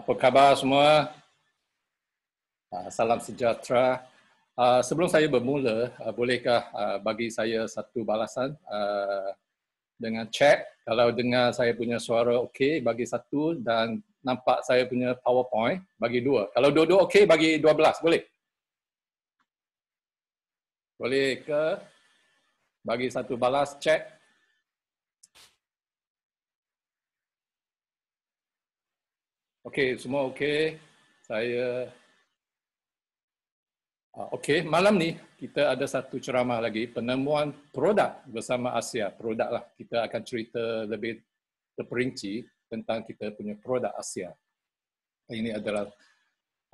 Apa khabar semua? Ah, salam sejahtera. Ah, sebelum saya bermula, ah, bolehkah bagi saya satu balasan dengan chat? Kalau dengar saya punya suara okey, bagi satu dan nampak saya punya powerpoint, bagi dua. Kalau dua-dua okey, bagi dua belas. Boleh? Boleh ke? Bagi satu balas, chat. Okey, semua okey. Saya ah, Okey, malam ni kita ada satu ceramah lagi penemuan produk bersama Asia. Produk lah kita akan cerita lebih terperinci tentang kita punya produk Asia. Ini adalah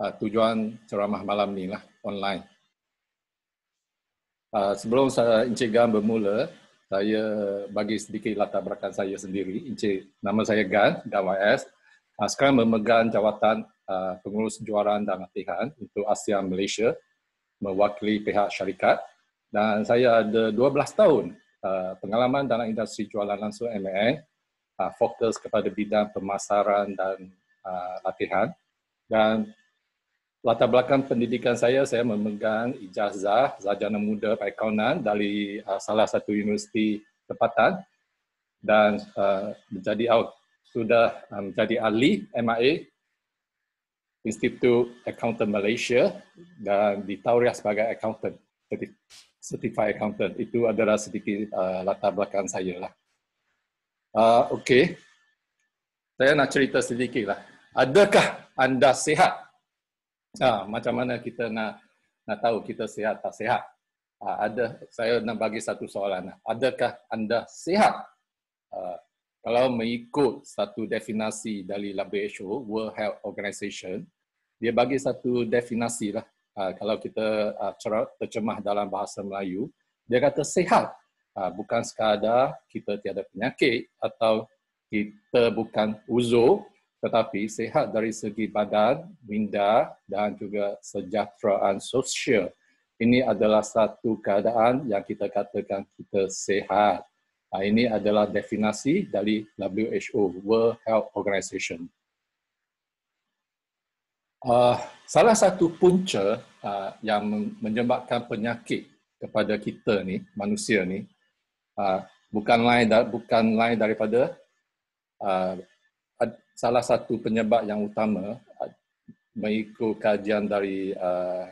uh, tujuan ceramah malam ni lah online. Uh, sebelum saya Encik Gan bermula, saya bagi sedikit latar belakang saya sendiri. Encik, nama saya Gan, Gan YS, uh, sekarang memegang jawatan uh, pengurus juaraan dan latihan untuk Asia Malaysia mewakili pihak syarikat dan saya ada 12 tahun uh, pengalaman dalam industri jualan langsung MLM uh, fokus kepada bidang pemasaran dan uh, latihan dan latar belakang pendidikan saya saya memegang ijazah sarjana muda perakaunan dari uh, salah satu universiti tempatan dan uh, menjadi sudah um, jadi ahli MIA Institut Accountant Malaysia dan ditauriah sebagai accountant, jadi certified accountant. Itu adalah sedikit uh, latar belakang saya lah. Uh, okay, saya nak cerita sedikit lah. Adakah anda sehat? Uh, ah, macam mana kita nak nak tahu kita sehat tak sehat? Uh, ah, ada saya nak bagi satu soalan. Lah. Adakah anda sehat? Uh, ah, kalau mengikut satu definasi dari WHO, World Health Organization, dia bagi satu definasi lah. Ah, kalau kita ah, terjemah dalam bahasa Melayu, dia kata sehat. Ah, bukan sekadar kita tiada penyakit atau kita bukan uzur, tetapi sehat dari segi badan, minda dan juga sejahteraan sosial. Ini adalah satu keadaan yang kita katakan kita sehat. Nah, ini adalah definisi dari WHO, World Health Organization. Uh, salah satu punca uh, yang menyebabkan penyakit kepada kita ni, manusia ni, uh, bukan lain da- bukan lain daripada uh, salah satu penyebab yang utama uh, mengikut kajian dari uh,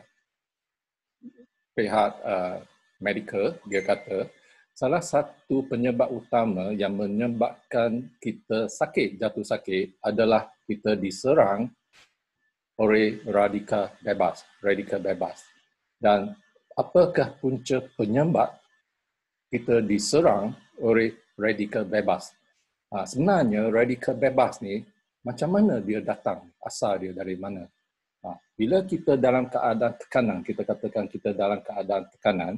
pihak uh, medical dia kata Salah satu penyebab utama yang menyebabkan kita sakit, jatuh sakit adalah kita diserang oleh radikal bebas, radikal bebas. Dan apakah punca penyebab kita diserang oleh radikal bebas? Ha, sebenarnya radikal bebas ni macam mana dia datang, asal dia dari mana? Ha, bila kita dalam keadaan tekanan, kita katakan kita dalam keadaan tekanan,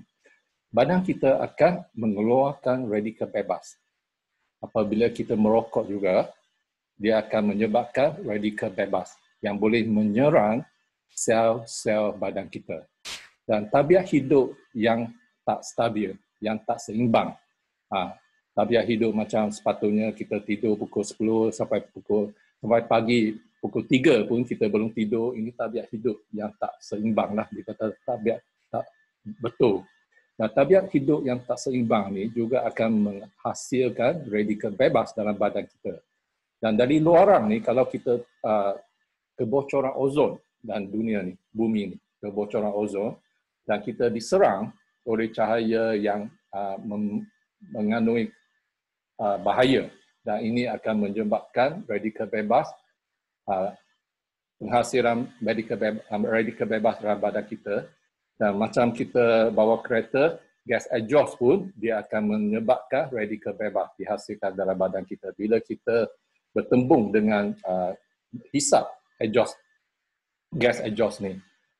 badan kita akan mengeluarkan radikal bebas. Apabila kita merokok juga, dia akan menyebabkan radikal bebas yang boleh menyerang sel-sel badan kita. Dan tabiat hidup yang tak stabil, yang tak seimbang. Ha, tabiat hidup macam sepatutnya kita tidur pukul 10 sampai pukul sampai pagi pukul 3 pun kita belum tidur. Ini tabiat hidup yang tak seimbang lah. Dia kata tabiat tak betul. Nah, tabiat hidup yang tak seimbang ni juga akan menghasilkan radikal bebas dalam badan kita. Dan dari luaran ni, kalau kita uh, kebocoran ozon dan dunia ni, bumi ni, kebocoran ozon, dan kita diserang oleh cahaya yang uh, mengandungi uh, bahaya. Dan ini akan menyebabkan radikal bebas, uh, penghasilan radikal bebas, um, radikal bebas dalam badan kita dan macam kita bawa kereta, gas exhaust pun dia akan menyebabkan radikal bebas dihasilkan dalam badan kita. Bila kita bertembung dengan uh, hisap exhaust, gas exhaust ni.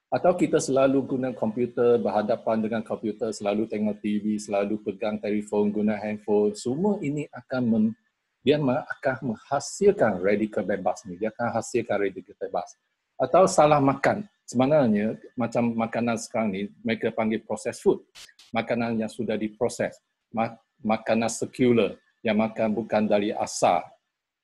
Atau kita selalu guna komputer, berhadapan dengan komputer, selalu tengok TV, selalu pegang telefon, guna handphone, semua ini akan mem- dia akan menghasilkan radikal bebas ni. Dia akan hasilkan radikal bebas. Atau salah makan, sebenarnya macam makanan sekarang ni mereka panggil processed food makanan yang sudah diproses makanan secular yang makan bukan dari asal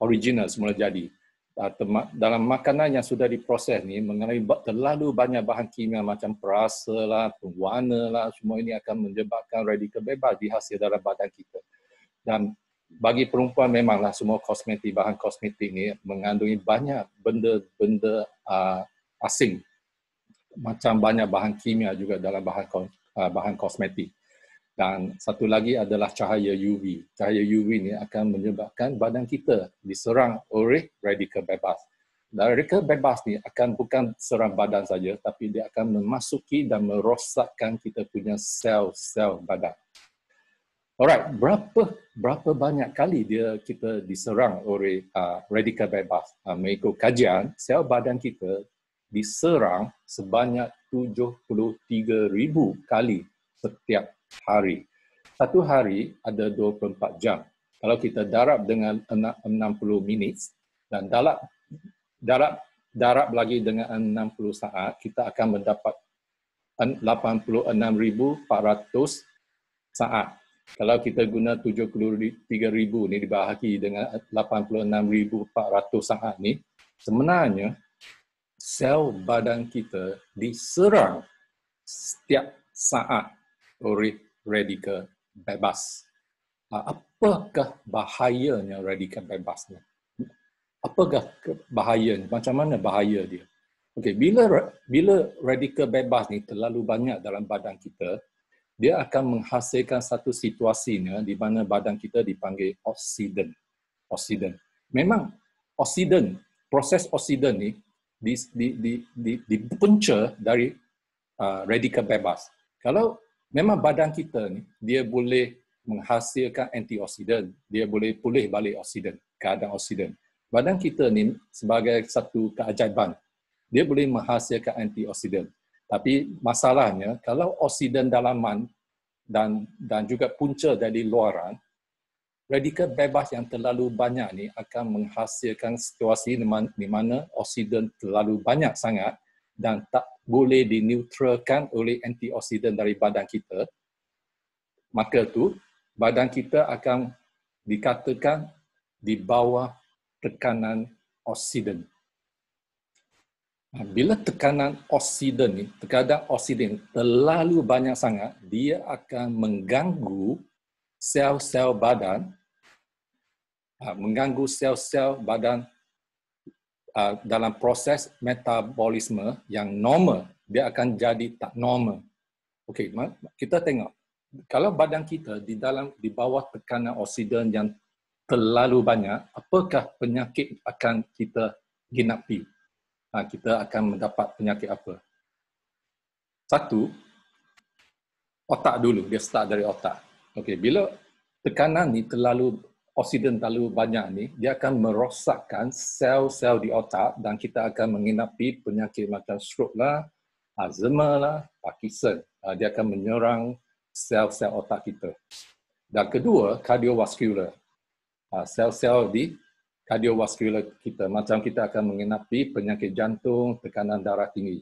original semula jadi ah, dalam makanan yang sudah diproses ni mengalami terlalu banyak bahan kimia macam perasa lah, pewarna lah semua ini akan menyebabkan radikal bebas dihasil dalam badan kita dan bagi perempuan memanglah semua kosmetik bahan kosmetik ni mengandungi banyak benda-benda uh, asing macam banyak bahan kimia juga dalam bahan ah, bahan kosmetik. Dan satu lagi adalah cahaya UV. Cahaya UV ini akan menyebabkan badan kita diserang oleh radikal bebas. Dan radikal bebas ni akan bukan serang badan saja tapi dia akan memasuki dan merosakkan kita punya sel-sel badan. Alright, berapa berapa banyak kali dia kita diserang oleh uh, radikal bebas? Uh, mengikut kajian, sel badan kita diserang sebanyak 73,000 kali setiap hari. Satu hari ada 24 jam. Kalau kita darab dengan 60 minit dan darab, darab, darab lagi dengan 60 saat, kita akan mendapat 86,400 saat. Kalau kita guna 73,000 ni dibahagi dengan 86,400 saat ni, sebenarnya sel badan kita diserang setiap saat oleh radikal bebas. Ah, apakah bahayanya radikal bebas ni? Apakah bahayanya? Macam mana bahaya dia? Okey, bila bila radikal bebas ni terlalu banyak dalam badan kita, dia akan menghasilkan satu situasinya di mana badan kita dipanggil oksiden. Oksiden. Memang oksiden, proses oksiden ni di di di di, di punca dari uh, radikal bebas. Kalau memang badan kita ni dia boleh menghasilkan antioksidan, dia boleh pulih balik oksidan, keadaan oksidan. Badan kita ni sebagai satu keajaiban, dia boleh menghasilkan antioksidan. Tapi masalahnya kalau oksidan dalaman dan dan juga punca dari luaran radikal bebas yang terlalu banyak ni akan menghasilkan situasi di mana oksiden terlalu banyak sangat dan tak boleh dineutralkan oleh antioksiden dari badan kita. Maka tu badan kita akan dikatakan di bawah tekanan oksiden. Ha, bila tekanan oksiden ni, terkadang oksiden terlalu banyak sangat, dia akan mengganggu sel-sel badan Ah, mengganggu sel-sel badan ah, dalam proses metabolisme yang normal dia akan jadi tak normal. Okey, kita tengok kalau badan kita di dalam di bawah tekanan oksigen yang terlalu banyak, apakah penyakit akan kita ginapi? Ha, ah, kita akan mendapat penyakit apa? Satu, otak dulu. Dia start dari otak. Okey, bila tekanan ni terlalu oksiden terlalu banyak ni, dia akan merosakkan sel-sel di otak dan kita akan menginapi penyakit macam stroke lah, Alzheimer lah, Parkinson. Ah, dia akan menyerang sel-sel otak kita. Dan kedua, kardiovaskular. Ah, sel-sel di kardiovaskular kita. Macam kita akan menginapi penyakit jantung, tekanan darah tinggi.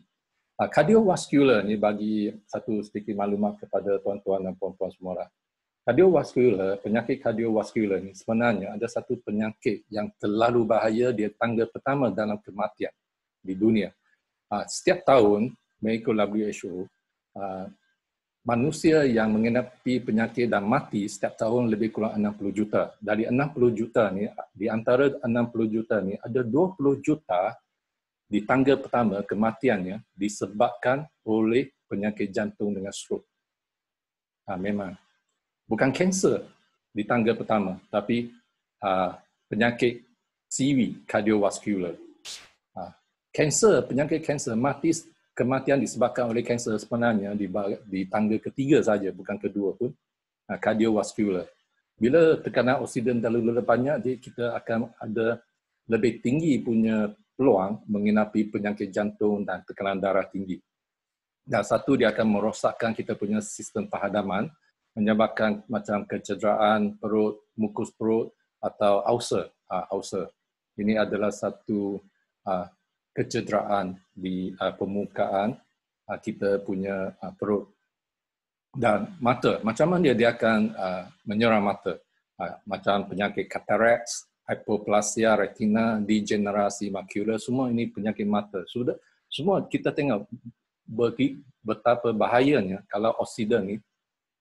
Ah, kardiovaskular ni bagi satu sedikit maklumat kepada tuan-tuan dan puan-puan semua lah kardiovaskular, penyakit kardiovaskular ini sebenarnya ada satu penyakit yang terlalu bahaya dia tangga pertama dalam kematian di dunia. Ah, setiap tahun, Medical WHO, ah, manusia yang mengenapi penyakit dan mati setiap tahun lebih kurang 60 juta. Dari 60 juta ni, di antara 60 juta ni ada 20 juta di tangga pertama kematiannya disebabkan oleh penyakit jantung dengan stroke. Ha, memang bukan kanser di tangga pertama tapi uh, penyakit CV kardiovaskular. Kanser, ha, penyakit kanser mati kematian disebabkan oleh kanser sebenarnya di, di tangga ketiga saja bukan kedua pun uh, cardiovascular. Bila tekanan oksigen terlalu banyak dia kita akan ada lebih tinggi punya peluang menginapi penyakit jantung dan tekanan darah tinggi. Dan satu dia akan merosakkan kita punya sistem perhadaman menyebabkan macam kecederaan perut, mukus perut atau ulcer, uh, ulcer. Ini adalah satu uh, kecederaan di uh, permukaan uh, kita punya uh, perut dan mata. Macam mana dia, dia akan uh, menyerang mata? Uh, macam penyakit katarak, hipoplasia retina, degenerasi macula, semua ini penyakit mata. Sudah semua kita tengok betapa bahayanya kalau oksiden ni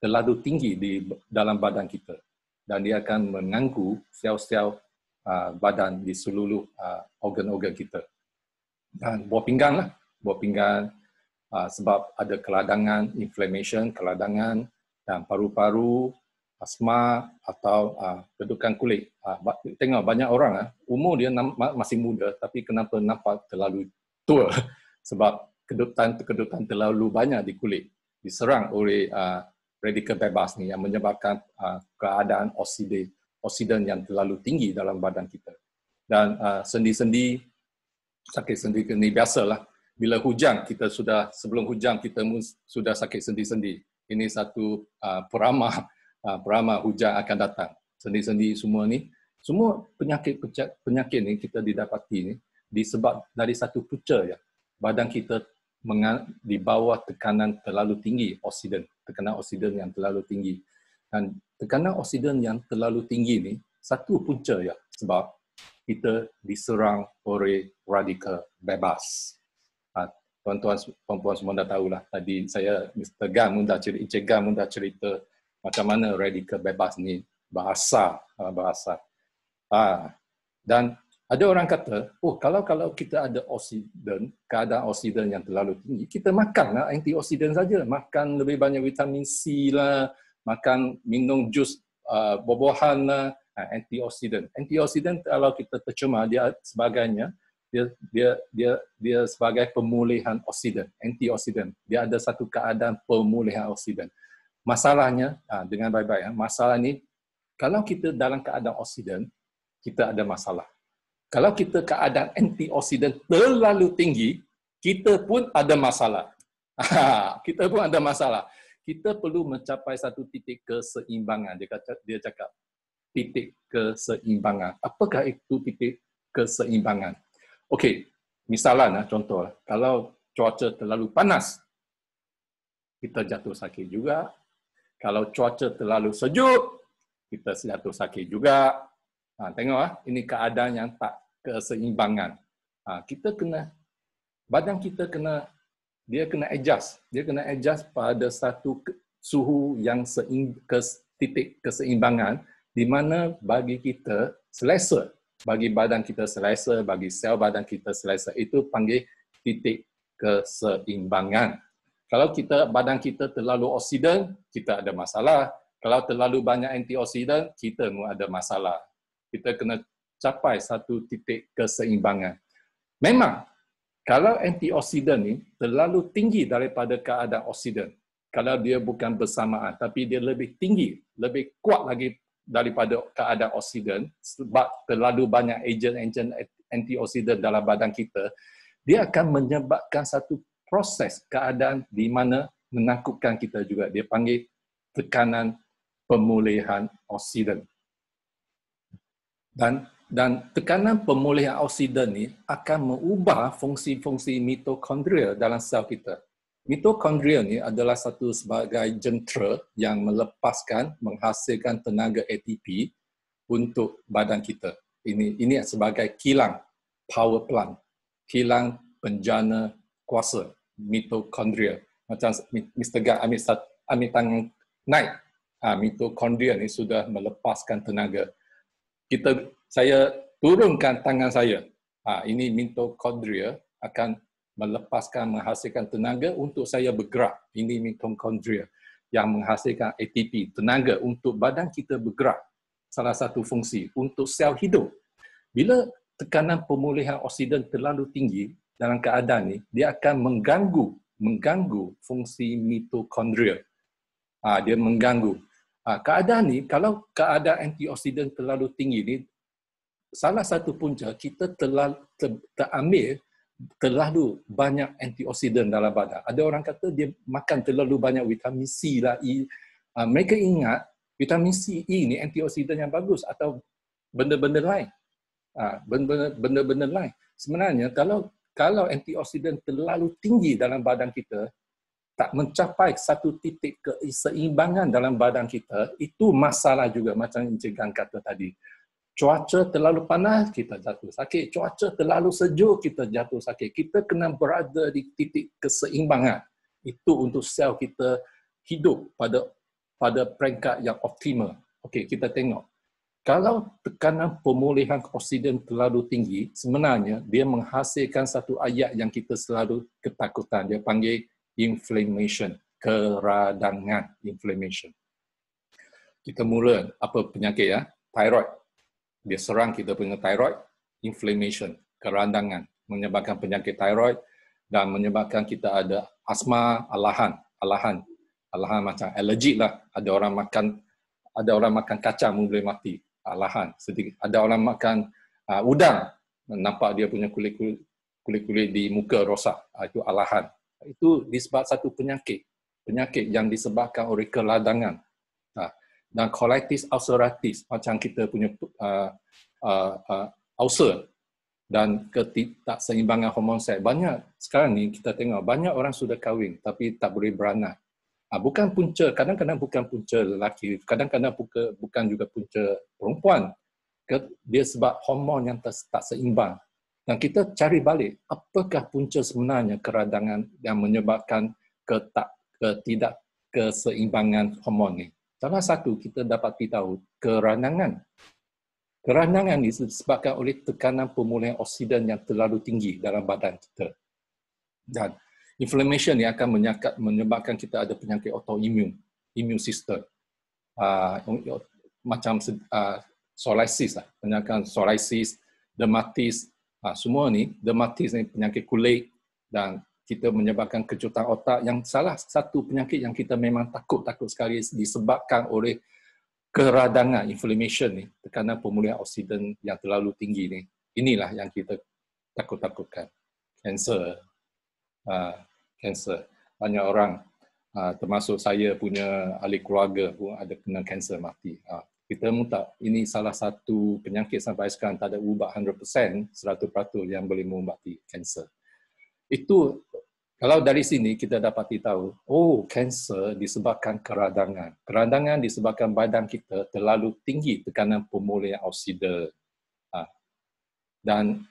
terlalu tinggi di dalam badan kita dan dia akan mengganggu sel-sel uh, badan di seluruh uh, organ-organ kita. Dan buah pinggang lah, buah pinggang uh, sebab ada keladangan, inflammation, keladangan dan paru-paru, asma atau uh, kedudukan kulit. Uh, tengok banyak orang, uh, umur dia masih muda tapi kenapa nampak terlalu tua sebab kedutan-kedutan terlalu banyak di kulit diserang oleh uh, radikal bebas ni yang menyebabkan uh, keadaan oksiden oksiden yang terlalu tinggi dalam badan kita. Dan uh, sendi-sendi sakit sendi ini biasalah bila hujan kita sudah sebelum hujan kita sudah sakit sendi-sendi. Ini satu uh, perama uh, perama hujan akan datang. Sendi-sendi semua ni semua penyakit penyakit ni kita didapati ni disebab dari satu pucer ya. Badan kita di bawah tekanan terlalu tinggi oksiden tekanan oksiden yang terlalu tinggi dan tekanan oksiden yang terlalu tinggi ni satu punca ya sebab kita diserang oleh radikal bebas ha, tuan-tuan puan-puan semua dah tahu lah tadi saya Mr. Gam dah cerita Encik Gam dah cerita macam mana radikal bebas ni bahasa ha, bahasa ha, dan ada orang kata, oh kalau kalau kita ada oksiden, kadar oksiden yang terlalu tinggi, kita makanlah antioksiden saja, makan lebih banyak vitamin C lah, makan minum jus uh, buah-buahan lah, uh, ah, antioksiden. Antioksiden kalau kita tercemar dia sebagainya, dia dia dia dia sebagai pemulihan oksiden, antioksiden. Dia ada satu keadaan pemulihan oksiden. Masalahnya uh, dengan baik-baik ya, masalah ni kalau kita dalam keadaan oksiden, kita ada masalah. Kalau kita keadaan antioksidan terlalu tinggi, kita pun ada masalah. kita pun ada masalah. Kita perlu mencapai satu titik keseimbangan. Dia, kata, dia cakap titik keseimbangan. Apakah itu titik keseimbangan? Okey, misalnya eh, contoh, kalau cuaca terlalu panas, kita jatuh sakit juga. Kalau cuaca terlalu sejuk, kita jatuh sakit juga. Ha, tengok, eh, ini keadaan yang tak keseimbangan. Ha, kita kena badan kita kena dia kena adjust, dia kena adjust pada satu suhu yang seing, ke, titik keseimbangan di mana bagi kita selesa, bagi badan kita selesa, bagi sel badan kita selesa itu panggil titik keseimbangan. Kalau kita badan kita terlalu oksiden, kita ada masalah. Kalau terlalu banyak antioksidan, kita pun ada masalah. Kita kena capai satu titik keseimbangan. Memang, kalau antioksidan ni terlalu tinggi daripada keadaan oksidan, kalau dia bukan bersamaan, tapi dia lebih tinggi, lebih kuat lagi daripada keadaan oksidan sebab terlalu banyak agen-agen antioksidan dalam badan kita, dia akan menyebabkan satu proses keadaan di mana menakutkan kita juga. Dia panggil tekanan pemulihan oksidan. Dan dan tekanan pemulihan oksiden ni akan mengubah fungsi-fungsi mitokondria dalam sel kita. Mitokondria ni adalah satu sebagai jentera yang melepaskan, menghasilkan tenaga ATP untuk badan kita. Ini ini sebagai kilang power plant, kilang penjana kuasa mitokondria. Macam Mr. Gak ambil, ambil tangan naik, ha, mitokondria ni sudah melepaskan tenaga. Kita saya turunkan tangan saya. Ha, ini mitokondria akan melepaskan, menghasilkan tenaga untuk saya bergerak. Ini mitokondria yang menghasilkan ATP, tenaga untuk badan kita bergerak. Salah satu fungsi untuk sel hidup. Bila tekanan pemulihan oksiden terlalu tinggi dalam keadaan ini, dia akan mengganggu mengganggu fungsi mitokondria. Ha, dia mengganggu. Ha, keadaan ni kalau keadaan antioksidan terlalu tinggi ni salah satu punca kita telah ter, terambil terlalu banyak antioksidan dalam badan. Ada orang kata dia makan terlalu banyak vitamin C lah. E. Uh, mereka ingat vitamin C, E ni antioksidan yang bagus atau benda-benda lain. Uh, benda-benda, benda-benda lain. Sebenarnya kalau kalau antioksidan terlalu tinggi dalam badan kita, tak mencapai satu titik keseimbangan dalam badan kita, itu masalah juga macam Encik Gang kata tadi cuaca terlalu panas, kita jatuh sakit. Cuaca terlalu sejuk, kita jatuh sakit. Kita kena berada di titik keseimbangan. Itu untuk sel kita hidup pada pada peringkat yang optimal. Okey, kita tengok. Kalau tekanan pemulihan oksiden terlalu tinggi, sebenarnya dia menghasilkan satu ayat yang kita selalu ketakutan. Dia panggil inflammation, keradangan inflammation. Kita mula apa penyakit ya? Thyroid dia serang kita punya thyroid, inflammation, kerandangan, menyebabkan penyakit thyroid dan menyebabkan kita ada asma alahan, alahan, alahan macam allergic lah. Ada orang makan, ada orang makan kacang boleh mati, alahan. Sedikit. Ada orang makan uh, udang, nampak dia punya kulit kulit kulit kulit di muka rosak, uh, itu alahan. Itu disebab satu penyakit, penyakit yang disebabkan oleh kerandangan, dan colitis ulceratis macam kita punya uh, uh, uh, ulcer dan ketidakseimbangan hormon seks. Banyak sekarang ni kita tengok banyak orang sudah kahwin tapi tak boleh beranak. Uh, bukan punca, kadang-kadang bukan punca lelaki, kadang-kadang buka, bukan juga punca perempuan. Dia sebab hormon yang tak seimbang. Dan kita cari balik apakah punca sebenarnya keradangan yang menyebabkan ketak, ketidak keseimbangan hormon ini. Salah satu kita dapat tahu keranangan, keranangan ini disebabkan oleh tekanan pemulihan oksiden yang terlalu tinggi dalam badan kita. Dan inflammation ini akan menyakat, menyebabkan kita ada penyakit autoimmune, immune system. Uh, macam uh, psoriasis lah, penyakit psoriasis, dermatitis, uh, semua ni dermatitis ni penyakit kulit dan kita menyebabkan kejutan otak yang salah satu penyakit yang kita memang takut-takut sekali disebabkan oleh keradangan inflammation ni tekanan pemulihan oksiden yang terlalu tinggi ni inilah yang kita takut-takutkan cancer kanser ha, uh, banyak orang uh, termasuk saya punya ahli keluarga pun ada kena kanser mati uh, kita pun ini salah satu penyakit sampai sekarang tak ada ubat 100% 100% yang boleh mengubati kanser itu kalau dari sini kita dapat tahu, oh, kanser disebabkan keradangan. Keradangan disebabkan badan kita terlalu tinggi tekanan pemulihan oksida. Ha. Dan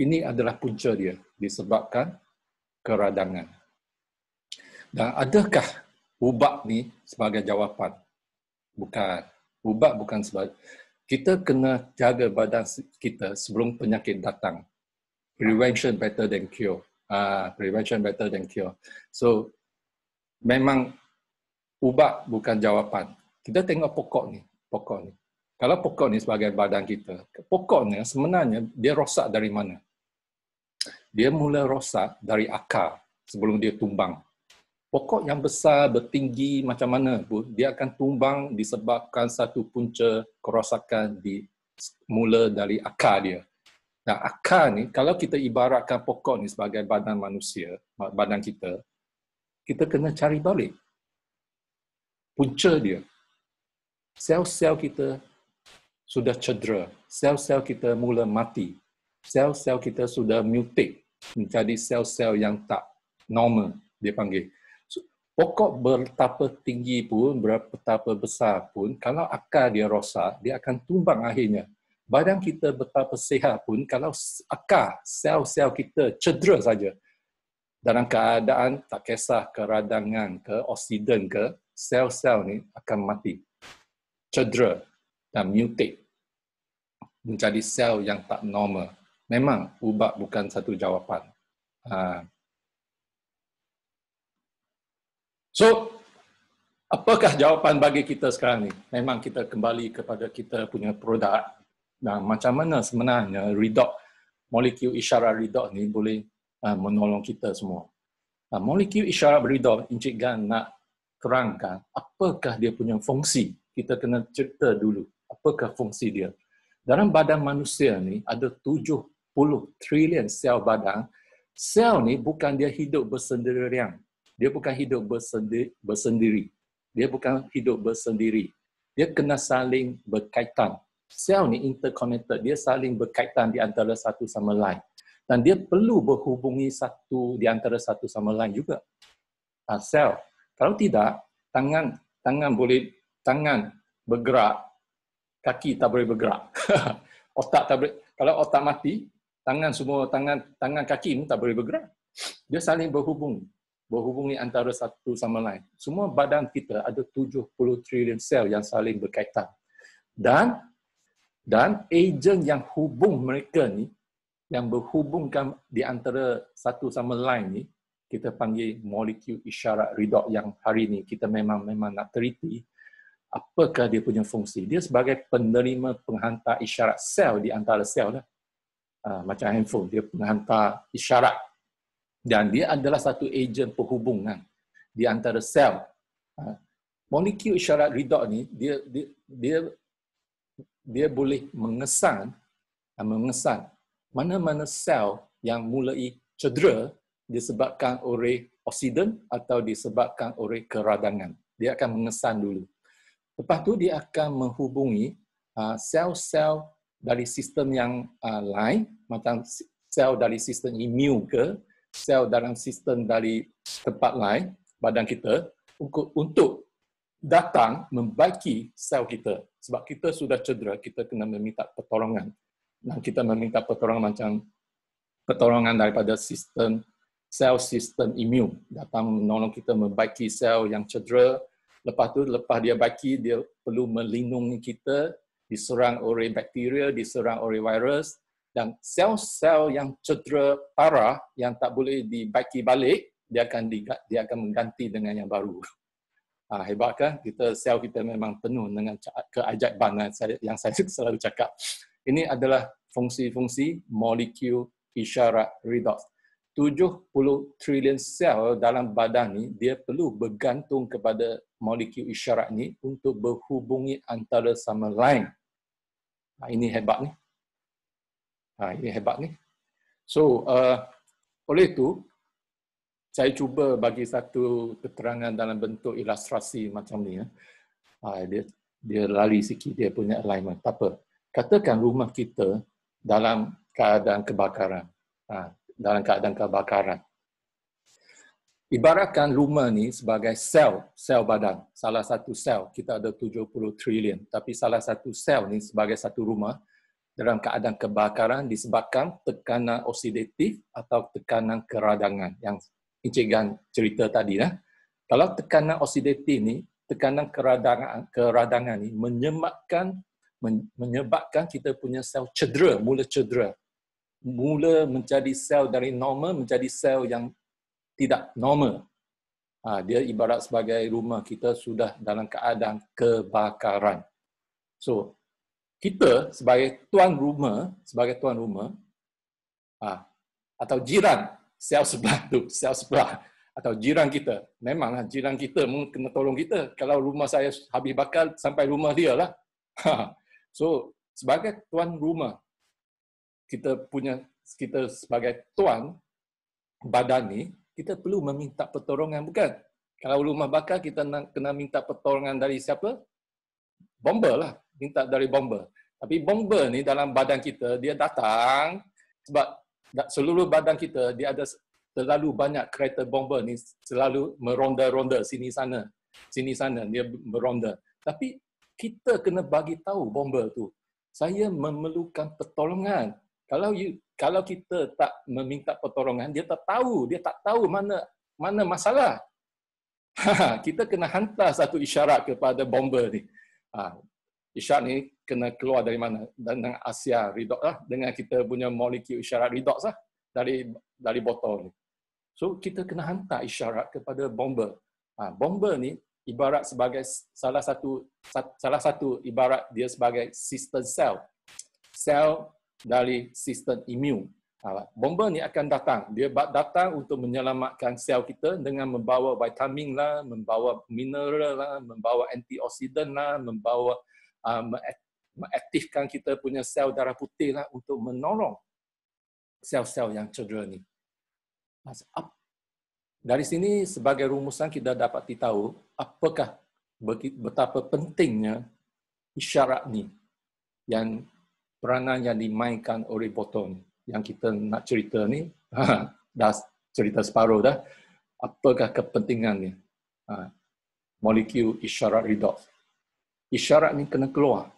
ini adalah punca dia, disebabkan keradangan. Dan adakah ubat ni sebagai jawapan? Bukan. Ubat bukan sebab kita kena jaga badan kita sebelum penyakit datang prevention better than cure. Ah, uh, prevention better than cure. So memang ubat bukan jawapan. Kita tengok pokok ni, pokok ni. Kalau pokok ni sebagai badan kita, pokok ni sebenarnya dia rosak dari mana? Dia mula rosak dari akar sebelum dia tumbang. Pokok yang besar, bertinggi macam mana pun, dia akan tumbang disebabkan satu punca kerosakan di mula dari akar dia. Nah, akar ni kalau kita ibaratkan pokok ni sebagai badan manusia, badan kita, kita kena cari balik punca dia. Sel-sel kita sudah cedera, sel-sel kita mula mati. Sel-sel kita sudah mutate menjadi sel-sel yang tak normal dia panggil. Pokok bertapa tinggi pun, berapa betapa besar pun, kalau akar dia rosak, dia akan tumbang akhirnya badan kita betapa sehat pun kalau akar sel-sel kita cedera saja dalam keadaan tak kisah keradangan ke oksiden ke sel-sel ni akan mati cedera dan mutate menjadi sel yang tak normal memang ubat bukan satu jawapan ha. so apakah jawapan bagi kita sekarang ni memang kita kembali kepada kita punya produk dan macam mana sebenarnya redox, molekul isyarat redox ni boleh uh, menolong kita semua. Uh, ah, molekul isyarat redox, Encik Gan nak terangkan apakah dia punya fungsi. Kita kena cerita dulu apakah fungsi dia. Dalam badan manusia ni ada 70 trilion sel badan. Sel ni bukan dia hidup bersendirian. Dia bukan hidup bersendir, bersendiri. Dia bukan hidup bersendiri. Dia kena saling berkaitan sel ni interconnected, dia saling berkaitan di antara satu sama lain. Dan dia perlu berhubungi satu di antara satu sama lain juga. Uh, sel. Kalau tidak, tangan tangan boleh tangan bergerak, kaki tak boleh bergerak. otak tak boleh. Kalau otak mati, tangan semua tangan tangan kaki pun tak boleh bergerak. Dia saling berhubung, berhubungi antara satu sama lain. Semua badan kita ada 70 trilion sel yang saling berkaitan. Dan dan ejen yang hubung mereka ni yang berhubungkan di antara satu sama lain ni kita panggil molekul isyarat redox yang hari ni kita memang memang nak teliti apakah dia punya fungsi dia sebagai penerima penghantar isyarat sel di antara sel lah ha, macam handphone dia penghantar isyarat dan dia adalah satu ejen perhubungan di antara sel ha, ah, molekul isyarat redox ni dia dia dia dia boleh mengesan ah, mengesan mana-mana sel yang mulai cedera disebabkan oleh oksiden atau disebabkan oleh keradangan. Dia akan mengesan dulu. Lepas tu dia akan menghubungi ah, sel-sel dari sistem yang ah, lain macam sel dari sistem imun ke sel dalam sistem dari tempat lain badan kita untuk datang membaiki sel kita. Sebab kita sudah cedera, kita kena meminta pertolongan. Dan kita meminta pertolongan macam pertolongan daripada sistem sel sistem imun datang menolong kita membaiki sel yang cedera. Lepas tu lepas dia baiki dia perlu melindungi kita diserang oleh bakteria, diserang oleh virus dan sel-sel yang cedera parah yang tak boleh dibaiki balik dia akan dia akan mengganti dengan yang baru uh, hebatkah kita sel kita memang penuh dengan keajaiban yang saya, yang saya selalu cakap. Ini adalah fungsi-fungsi molekul isyarat redox. 70 trilion sel dalam badan ni dia perlu bergantung kepada molekul isyarat ni untuk berhubungi antara sama lain. Ha, ini hebat ni. Ha, ini hebat ni. So, uh, oleh itu, saya cuba bagi satu keterangan dalam bentuk ilustrasi macam ni. Ya. Ah, dia, dia lali sikit, dia punya alignment. Tak apa. Katakan rumah kita dalam keadaan kebakaran. Ah, dalam keadaan kebakaran. Ibaratkan rumah ni sebagai sel, sel badan. Salah satu sel. Kita ada 70 trilion. Tapi salah satu sel ni sebagai satu rumah dalam keadaan kebakaran disebabkan tekanan oksidatif atau tekanan keradangan yang Encik Gan cerita tadi lah. Kalau tekanan oksidatif ni, tekanan keradangan keradangan ni menyebabkan menyebabkan kita punya sel cedera, mula cedera. Mula menjadi sel dari normal menjadi sel yang tidak normal. Ha, dia ibarat sebagai rumah kita sudah dalam keadaan kebakaran. So, kita sebagai tuan rumah, sebagai tuan rumah, ha, atau jiran sel sebelah tu, sel sebelah atau jiran kita. Memanglah jiran kita pun kena tolong kita. Kalau rumah saya habis bakal sampai rumah dia lah. So, sebagai tuan rumah, kita punya kita sebagai tuan badan ni, kita perlu meminta pertolongan, bukan? Kalau rumah bakal kita nak, kena minta pertolongan dari siapa? Bomber lah. Minta dari bomber. Tapi bomber ni dalam badan kita, dia datang sebab seluruh badan kita dia ada terlalu banyak kereta bomber ni selalu meronda-ronda sini sana sini sana dia meronda tapi kita kena bagi tahu bomber tu saya memerlukan pertolongan kalau you, kalau kita tak meminta pertolongan dia tak tahu dia tak tahu mana mana masalah kita kena hantar satu isyarat kepada bomber ni ah, isyarat ni kena keluar dari mana? dengan Asia redox lah. Dengan kita punya molekul isyarat redox lah. Dari dari botol ni. So, kita kena hantar isyarat kepada bomber. Ha, bomber ni ibarat sebagai salah satu salah satu ibarat dia sebagai sistem sel. Sel dari sistem imun. Ha, bomber ni akan datang. Dia datang untuk menyelamatkan sel kita dengan membawa vitamin lah, membawa mineral lah, membawa antioksidan lah, membawa Ah, mengaktifkan kita punya sel darah putih lah untuk menolong sel-sel yang cedera ni. Dari sini sebagai rumusan kita dapat tahu apakah betapa pentingnya isyarat ni yang peranan yang dimainkan oleh botol yang kita nak cerita ni ha, dah cerita separuh dah apakah kepentingannya ha, molekul isyarat redox isyarat ni kena keluar.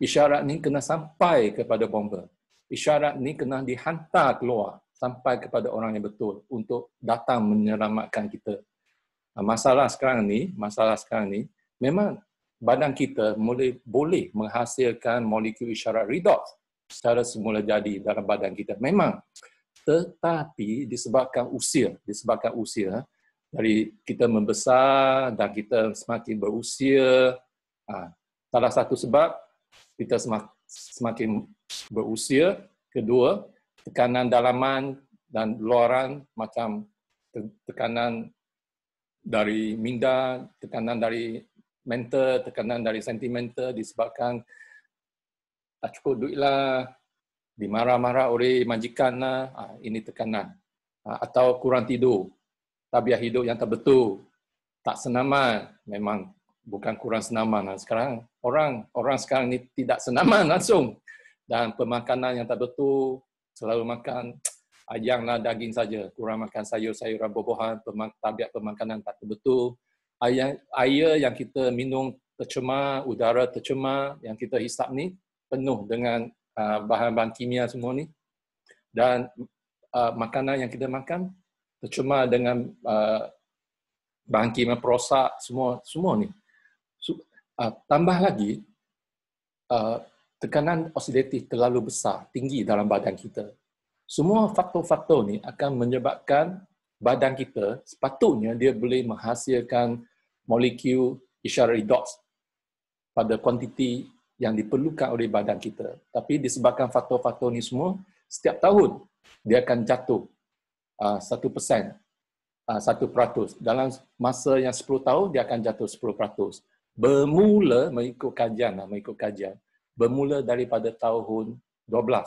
Isyarat ni kena sampai kepada bomba. Isyarat ni kena dihantar keluar sampai kepada orang yang betul untuk datang menyelamatkan kita. Masalah sekarang ni, masalah sekarang ni, memang badan kita boleh, boleh menghasilkan molekul isyarat redox secara semula jadi dalam badan kita. Memang. Tetapi disebabkan usia, disebabkan usia dari kita membesar dan kita semakin berusia, Ha. Salah satu sebab kita semakin berusia, kedua tekanan dalaman dan luaran macam tekanan dari minda, tekanan dari mental, tekanan dari sentimental disebabkan tak cukup duitlah, dimarah-marah oleh majikan lah, ha, ini tekanan. Ha, atau kurang tidur, tabiat hidup yang tak betul, tak senaman, memang bukan kurang senaman. Lah. Sekarang orang orang sekarang ni tidak senaman langsung. Dan pemakanan yang tak betul, selalu makan ayamlah daging saja, kurang makan sayur-sayuran buah-buahan, pemak tabiat pemakanan tak betul. Air, air yang kita minum tercemar, udara tercemar yang kita hisap ni penuh dengan ah, bahan-bahan kimia semua ni. Dan uh, makanan yang kita makan tercemar dengan uh, bahan kimia perosak semua semua ni Uh, tambah lagi, uh, tekanan oksidatif terlalu besar, tinggi dalam badan kita. Semua faktor-faktor ni akan menyebabkan badan kita sepatutnya dia boleh menghasilkan molekul isyarat redox pada kuantiti yang diperlukan oleh badan kita. Tapi disebabkan faktor-faktor ni semua, setiap tahun dia akan jatuh ah, satu persen, satu peratus. Dalam masa yang sepuluh tahun, dia akan jatuh sepuluh peratus bermula mengikut kajian, lah, mengikut kajian, bermula daripada tahun 12.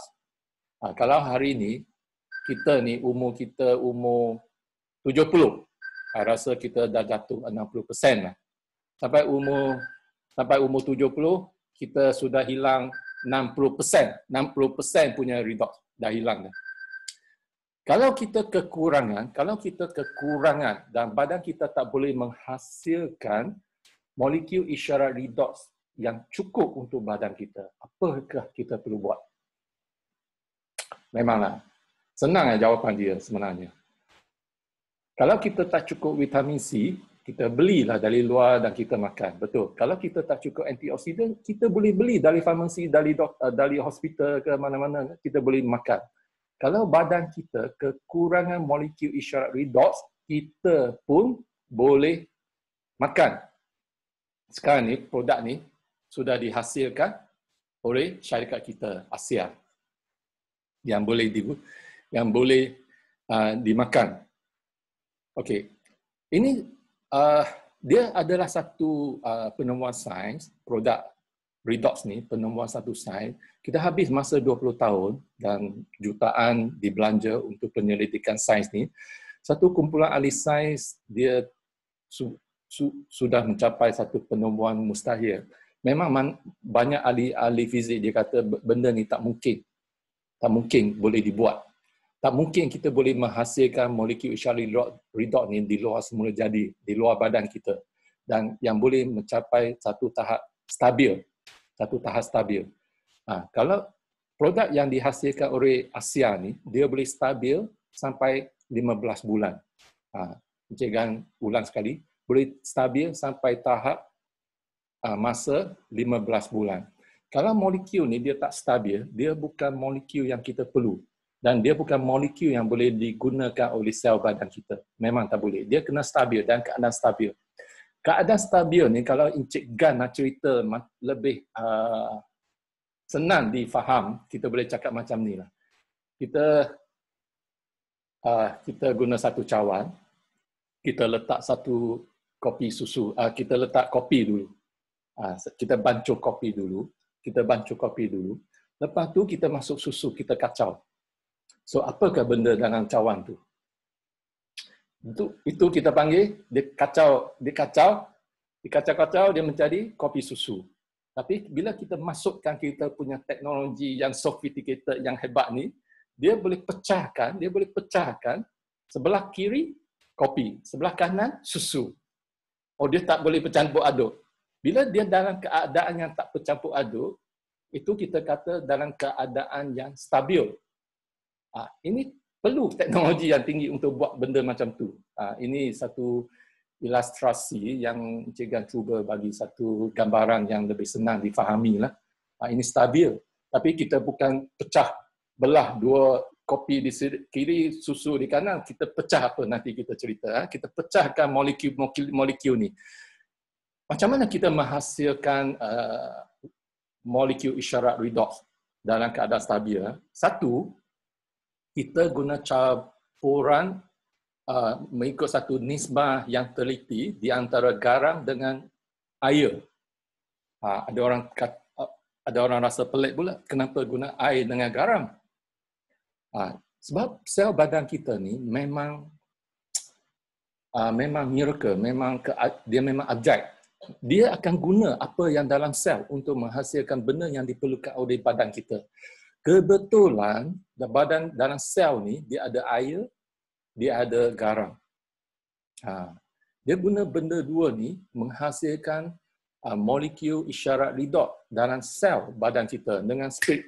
Ha, kalau hari ini, kita ni umur kita umur 70. Saya ha, rasa kita dah jatuh 60% lah. Sampai umur sampai umur 70, kita sudah hilang 60%. 60% punya redox dah hilang dah. Kalau kita kekurangan, kalau kita kekurangan dan badan kita tak boleh menghasilkan molekul isyarat redox yang cukup untuk badan kita. Apakah kita perlu buat? Memanglah. Senang eh jawapan dia sebenarnya. Kalau kita tak cukup vitamin C, kita belilah dari luar dan kita makan. Betul. Kalau kita tak cukup antioksidan, kita boleh beli dari farmasi, dari dok, eh, dari hospital ke mana-mana, kita boleh makan. Kalau badan kita kekurangan molekul isyarat redox, kita pun boleh makan sekarang ni produk ni sudah dihasilkan oleh syarikat kita Asia yang boleh di yang boleh uh, dimakan. Okey. Ini uh, dia adalah satu uh, penemuan sains produk redox ni penemuan satu sains kita habis masa 20 tahun dan jutaan dibelanja untuk penyelidikan sains ni satu kumpulan ahli sains dia su- sudah mencapai satu penemuan mustahil. Memang banyak ahli-ahli fizik dia kata benda ni tak mungkin. Tak mungkin boleh dibuat. Tak mungkin kita boleh menghasilkan molekul isyari redox ni di luar semula jadi, di luar badan kita. Dan yang boleh mencapai satu tahap stabil. Satu tahap stabil. Ha, kalau produk yang dihasilkan oleh Asia ni, dia boleh stabil sampai 15 bulan. Ha, Encik Gan ulang sekali, boleh stabil sampai tahap uh, masa 15 bulan. Kalau molekul ni dia tak stabil, dia bukan molekul yang kita perlu dan dia bukan molekul yang boleh digunakan oleh sel badan kita. Memang tak boleh. Dia kena stabil dan keadaan stabil. Keadaan stabil ni kalau Encik Gan nak cerita lebih uh, senang difaham, kita boleh cakap macam ni lah. Kita uh, kita guna satu cawan, kita letak satu kopi susu. Uh, kita letak kopi dulu. Uh, kita bancuh kopi dulu. Kita bancuh kopi dulu. Lepas tu kita masuk susu, kita kacau. So, apakah benda dalam cawan tu? Itu, itu kita panggil, dia kacau, dia kacau, dia kacau-kacau, dia mencari kopi susu. Tapi bila kita masukkan kita punya teknologi yang sophisticated, yang hebat ni, dia boleh pecahkan, dia boleh pecahkan sebelah kiri kopi, sebelah kanan susu. Oh dia tak boleh bercampur aduk. Bila dia dalam keadaan yang tak bercampur aduk, itu kita kata dalam keadaan yang stabil. Ah ini perlu teknologi yang tinggi untuk buat benda macam tu. Ah ini satu ilustrasi yang Encik cuba bagi satu gambaran yang lebih senang difahamilah. Ah ini stabil. Tapi kita bukan pecah belah dua kopi di kiri, susu di kanan, kita pecah apa nanti kita cerita. Ah. Kita pecahkan molekul-molekul molekul ni. Macam mana kita menghasilkan uh, molekul isyarat redox dalam keadaan stabil? Ah? Satu, kita guna campuran uh, mengikut satu nisbah yang teliti di antara garam dengan air. Uh, ada orang kata, uh, ada orang rasa pelik pula kenapa guna air dengan garam Ha, sebab sel badan kita ni memang uh, memang miracle, memang ke, dia memang abjad. Dia akan guna apa yang dalam sel untuk menghasilkan benda yang diperlukan oleh badan kita. Kebetulan badan dalam sel ni dia ada air, dia ada garam. Ha, dia guna benda dua ni menghasilkan uh, ah, molekul isyarat redox dalam sel badan kita dengan speed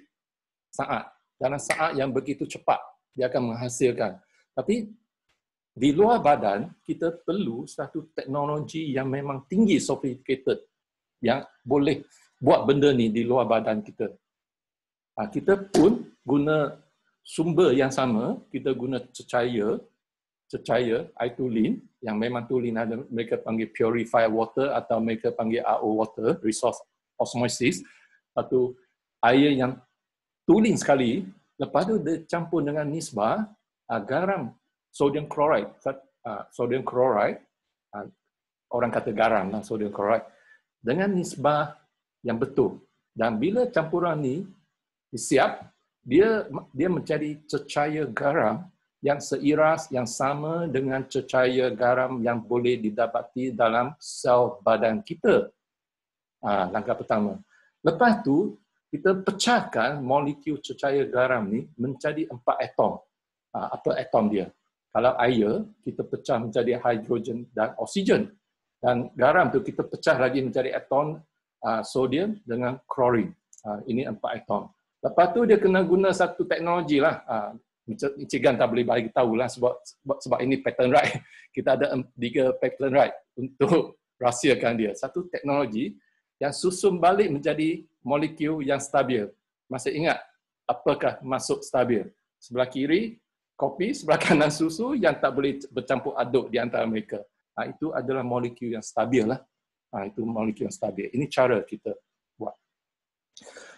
saat dalam saat yang begitu cepat dia akan menghasilkan. Tapi di luar badan kita perlu satu teknologi yang memang tinggi sophisticated yang boleh buat benda ni di luar badan kita. Ah, kita pun guna sumber yang sama, kita guna cecair, cecair itulin yang memang tulin ada mereka panggil purified water atau mereka panggil RO water, resource osmosis, atau air yang tuling sekali lepas tu dia campur dengan nisbah ah, uh, garam sodium chloride uh, sodium chloride uh, orang kata garam lah sodium chloride dengan nisbah yang betul dan bila campuran ni siap dia dia mencari cecair garam yang seiras yang sama dengan cecair garam yang boleh didapati dalam sel badan kita. Ah, langkah pertama. Lepas tu kita pecahkan molekul cecair garam ni menjadi empat atom. Ha, apa atom dia? Kalau air, kita pecah menjadi hidrogen dan oksigen. Dan garam tu kita pecah lagi menjadi atom ha, sodium dengan klorin. Ha, ini empat atom. Lepas tu dia kena guna satu teknologi lah. Cikgan tak boleh bagi tahu lah sebab, sebab ini pattern right. Kita ada tiga pattern right untuk rahsiakan dia. Satu teknologi yang susun balik menjadi molekul yang stabil. Masih ingat apakah masuk stabil? Sebelah kiri kopi, sebelah kanan susu yang tak boleh bercampur aduk di antara mereka. Ha, itu adalah molekul yang stabil lah. Ha, itu molekul yang stabil. Ini cara kita buat.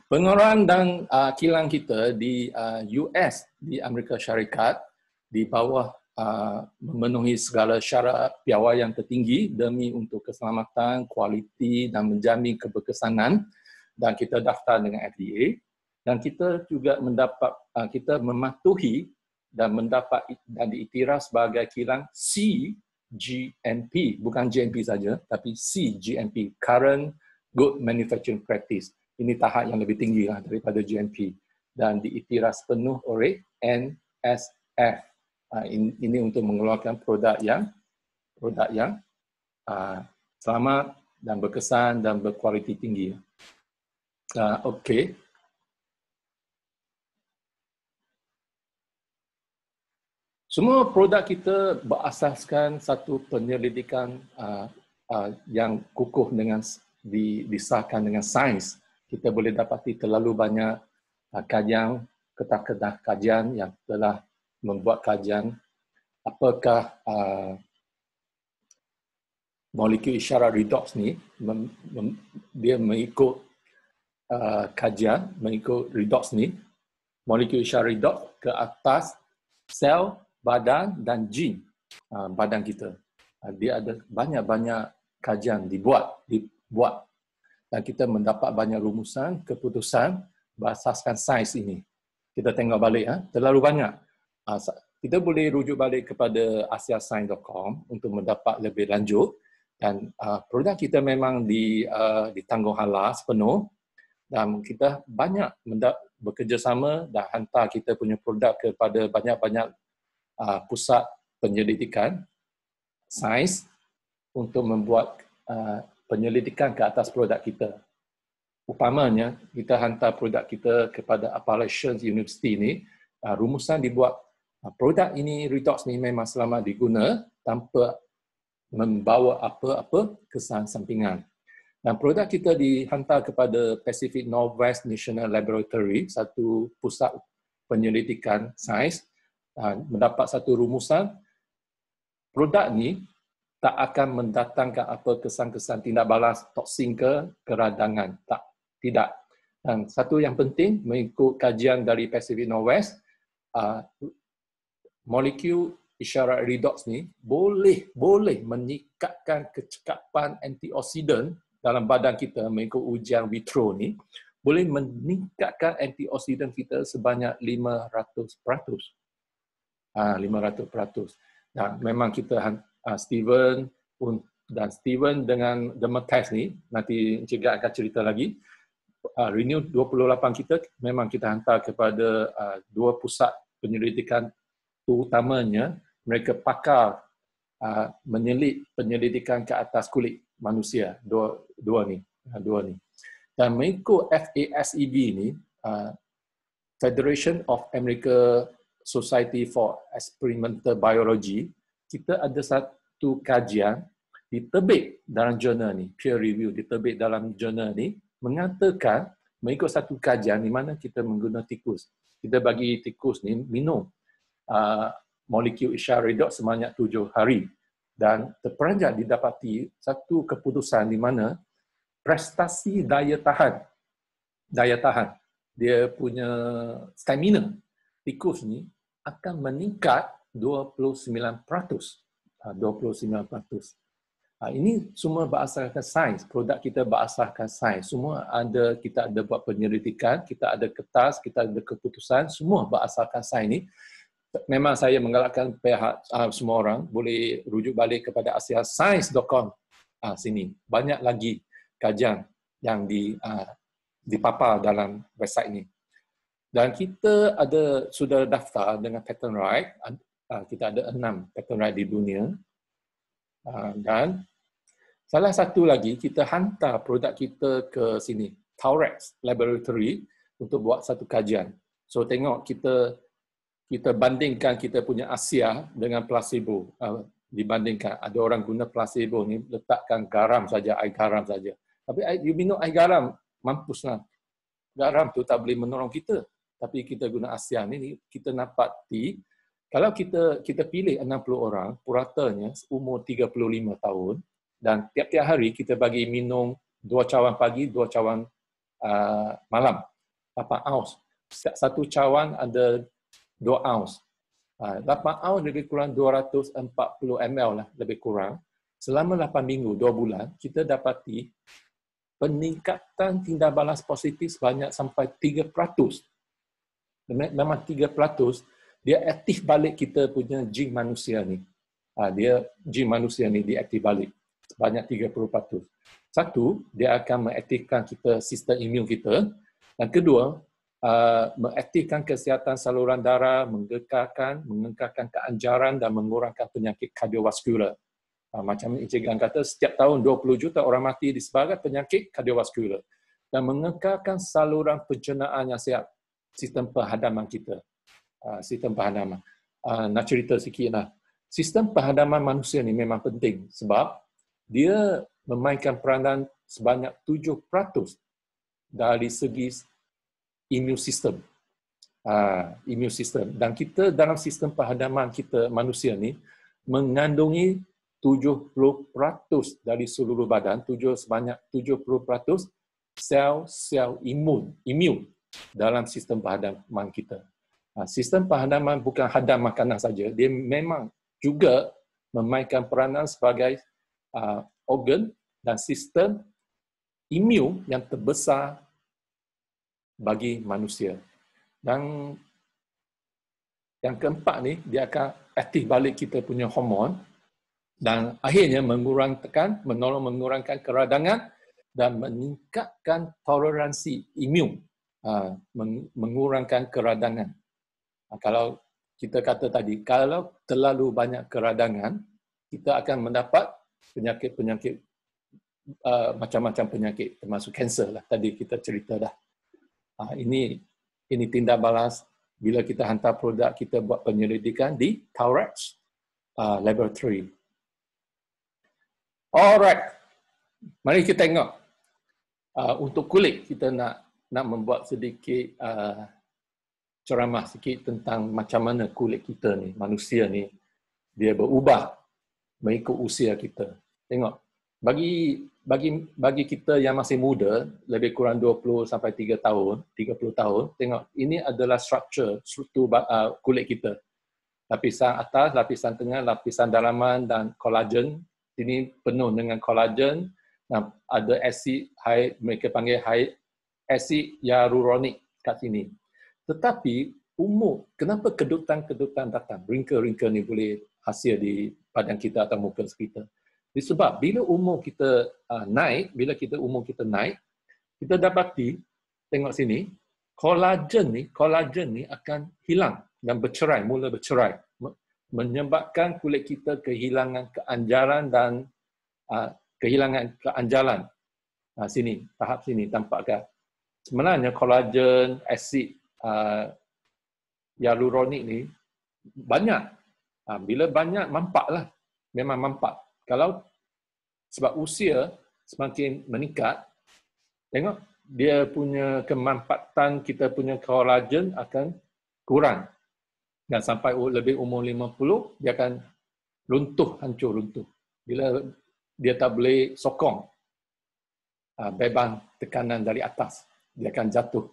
Pengeluaran dan uh, kilang kita di uh, US di Amerika Syarikat di bawah Uh, memenuhi segala syarat piawai yang tertinggi demi untuk keselamatan, kualiti dan menjamin keberkesanan dan kita daftar dengan FDA dan kita juga mendapat uh, kita mematuhi dan mendapat dan diiktiraf sebagai kilang CGMP bukan GMP saja tapi CGMP current good manufacturing practice ini tahap yang lebih tinggi daripada GMP dan diiktiraf penuh oleh NSF Ah, ini untuk mengeluarkan produk yang produk yang ah, selamat dan berkesan dan berkualiti tinggi. Ah, okay. Semua produk kita berasaskan satu penyelidikan yang kukuh dengan disahkan dengan sains. Kita boleh dapati terlalu banyak kajian, ketah-ketah kajian yang telah membuat kajian apakah uh, molekul isyarat redox ni mem, mem, dia mengikut uh, kajian mengikut redox ni molekul isyarat redox ke atas sel badan dan gen uh, badan kita uh, dia ada banyak-banyak kajian dibuat dibuat dan kita mendapat banyak rumusan keputusan berasaskan sains ini kita tengok balik ha? terlalu banyak Ah, kita boleh rujuk balik kepada asiasign.com untuk mendapat lebih lanjut dan uh, produk kita memang di uh, ditanggung halas penuh dan kita banyak mendap- bekerjasama dan hantar kita punya produk kepada banyak-banyak uh, pusat penyelidikan sains untuk membuat uh, penyelidikan ke atas produk kita. Upamanya, kita hantar produk kita kepada Appalachian University ini, uh, rumusan dibuat Ah, produk ini redox ni memang selama diguna tanpa membawa apa-apa kesan sampingan. Dan produk kita dihantar kepada Pacific Northwest National Laboratory, satu pusat penyelidikan sains ah, mendapat satu rumusan produk ni tak akan mendatangkan apa kesan-kesan tindak balas toksin ke keradangan. Tak, tidak. Dan satu yang penting mengikut kajian dari Pacific Northwest, ah, molekul isyarat redox ni boleh boleh meningkatkan kecekapan antioksidan dalam badan kita mengikut ujian vitro ni boleh meningkatkan antioksidan kita sebanyak 500%. Ah ha, 500%. Dan memang kita ha, Steven dan Steven dengan dermatitis ni nanti juga akan cerita lagi uh, renew 28 kita memang kita hantar kepada uh, dua pusat penyelidikan terutamanya mereka pakar ah, menyelit penyelidikan ke atas kulit manusia dua dua ni ah, dua ni dan mengikut FASEB ni ah, Federation of America Society for Experimental Biology kita ada satu kajian diterbit dalam jurnal ni peer review diterbit dalam jurnal ni mengatakan mengikut satu kajian di mana kita menggunakan tikus kita bagi tikus ni minum Uh, molekul isyar redox sebanyak tujuh hari. Dan terperanjat didapati satu keputusan di mana prestasi daya tahan, daya tahan, dia punya stamina tikus ni akan meningkat 29%. 29%. Ah, ah, ini semua berasaskan sains. Produk kita berasaskan sains. Semua ada kita ada buat penyelidikan, kita ada kertas, kita ada keputusan. Semua berasaskan sains ni memang saya menggalakkan pihak uh, semua orang boleh rujuk balik kepada asiasains.com uh, ah, sini. Banyak lagi kajian yang di uh, dipapar dalam website ini. Dan kita ada sudah daftar dengan pattern right. Uh, kita ada enam pattern right di dunia. Uh, dan salah satu lagi kita hantar produk kita ke sini, Taurex Laboratory untuk buat satu kajian. So tengok kita kita bandingkan kita punya Asia dengan placebo. Ah, dibandingkan ada orang guna placebo ni letakkan garam saja air garam saja. Tapi you minum air garam mampuslah. Garam tu tak boleh menolong kita. Tapi kita guna Asia ni kita nampak di kalau kita kita pilih 60 orang puratanya umur 35 tahun dan tiap-tiap hari kita bagi minum dua cawan pagi, dua cawan uh, malam. Apa aus? Satu cawan ada 2 ounce. 8 ha, ounce lebih kurang 240 ml lah, lebih kurang. Selama lapan minggu, dua bulan, kita dapati peningkatan tindak balas positif sebanyak sampai 3%. Memang 3%, dia aktif balik kita punya jin manusia ni. Ha, dia jin manusia ni diaktif balik sebanyak 30%. Satu, dia akan mengaktifkan kita sistem imun kita. Dan kedua, Uh, mengaktifkan kesihatan saluran darah, mengekalkan, mengekalkan keanjaran dan mengurangkan penyakit kardiovaskular. Uh, macam Encik Gang kata, setiap tahun 20 juta orang mati disebabkan penyakit kardiovaskular dan mengekalkan saluran pencernaan yang sihat, sistem perhadaman kita. Uh, sistem perhadaman. Uh, nak cerita sikit lah. Sistem perhadaman manusia ni memang penting sebab dia memainkan peranan sebanyak 7% dari segi immune system. Uh, immune system. Dan kita dalam sistem pahadaman kita manusia ni mengandungi 70% dari seluruh badan, tujuh sebanyak 70% sel-sel imun, imun dalam sistem pahadaman kita. Ah, sistem pahadaman bukan hadam makanan saja, dia memang juga memainkan peranan sebagai uh, organ dan sistem imun yang terbesar bagi manusia. Dan yang keempat ni dia akan aktif balik kita punya hormon dan akhirnya mengurangkan, tekan, menolong mengurangkan keradangan dan meningkatkan toleransi imun, ha, mengurangkan keradangan. Ha, kalau kita kata tadi, kalau terlalu banyak keradangan, kita akan mendapat penyakit-penyakit uh, macam-macam penyakit termasuk kanser lah tadi kita cerita dah. Ah, ini ini tindak balas bila kita hantar produk kita buat penyelidikan di Taurex uh, Laboratory. Alright, mari kita tengok. Uh, untuk kulit, kita nak nak membuat sedikit uh, ceramah sikit tentang macam mana kulit kita ni, manusia ni, dia berubah mengikut usia kita. Tengok, bagi bagi bagi kita yang masih muda, lebih kurang 20 sampai 3 tahun, 30 tahun, tengok ini adalah struktur struktur uh, ah, kulit kita. Lapisan atas, lapisan tengah, lapisan dalaman dan kolagen. Ini penuh dengan kolagen. Nah, ada asid high mereka panggil high asid hyaluronic kat sini. Tetapi umur, kenapa kedutan-kedutan datang? Ringka-ringka ni boleh hasil di badan kita atau muka kita. Disebab bila umur kita uh, naik, bila kita umur kita naik, kita dapati, tengok sini, kolagen ni, kolagen ni akan hilang dan bercerai, mula bercerai. Menyebabkan kulit kita kehilangan keanjalan dan uh, kehilangan keanjalan. Uh, sini, tahap sini tampakkan. Sebenarnya kolagen, asid, uh, yaluronik ni banyak. Uh, bila banyak, mampaklah, Memang mampak kalau sebab usia semakin meningkat, tengok dia punya kemampatan kita punya kolagen akan kurang. Dan sampai lebih umur 50, dia akan luntuh hancur, luntuh Bila dia tak boleh sokong, ah, beban tekanan dari atas, dia akan jatuh.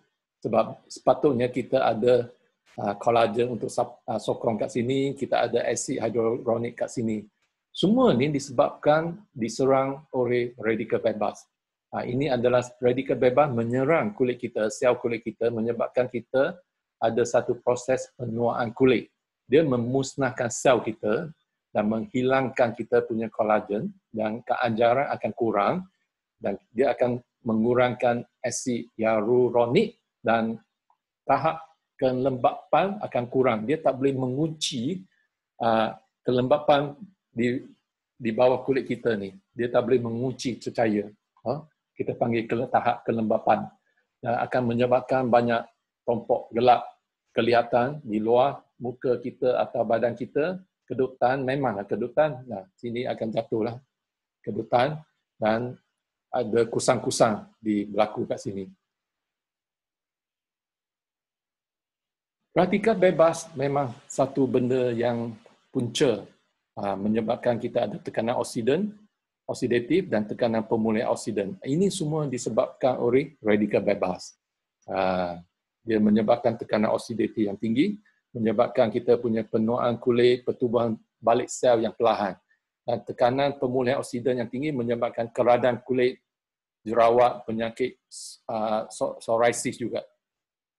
Sebab sepatutnya kita ada kolagen ah, untuk ah, sokong kat sini, kita ada asid hyaluronik kat sini. Semua ini disebabkan diserang oleh radikal bebas. Ha, ini adalah radikal bebas menyerang kulit kita, sel kulit kita menyebabkan kita ada satu proses penuaan kulit. Dia memusnahkan sel kita dan menghilangkan kita punya kolagen dan keanjaran akan kurang dan dia akan mengurangkan asid hyaluronik dan tahap kelembapan akan kurang. Dia tak boleh mengunci uh, kelembapan di di bawah kulit kita ni dia tak boleh menguci cecair ha? kita panggil ke, tahap kelembapan yang akan menyebabkan banyak tompok gelap kelihatan di luar muka kita atau badan kita kedutan memanglah kedutan nah sini akan jatuhlah kedutan dan ada kusang-kusang di berlaku kat sini Praktika bebas memang satu benda yang punca Ah, menyebabkan kita ada tekanan oksiden, oksidatif dan tekanan pemulihan oksiden. Ini semua disebabkan oleh radikal bebas. Ah, dia menyebabkan tekanan oksidatif yang tinggi, menyebabkan kita punya penuaan kulit, pertubuhan balik sel yang perlahan. Dan tekanan pemulihan oksiden yang tinggi menyebabkan keradaan kulit, jerawat, penyakit ah, psoriasis juga.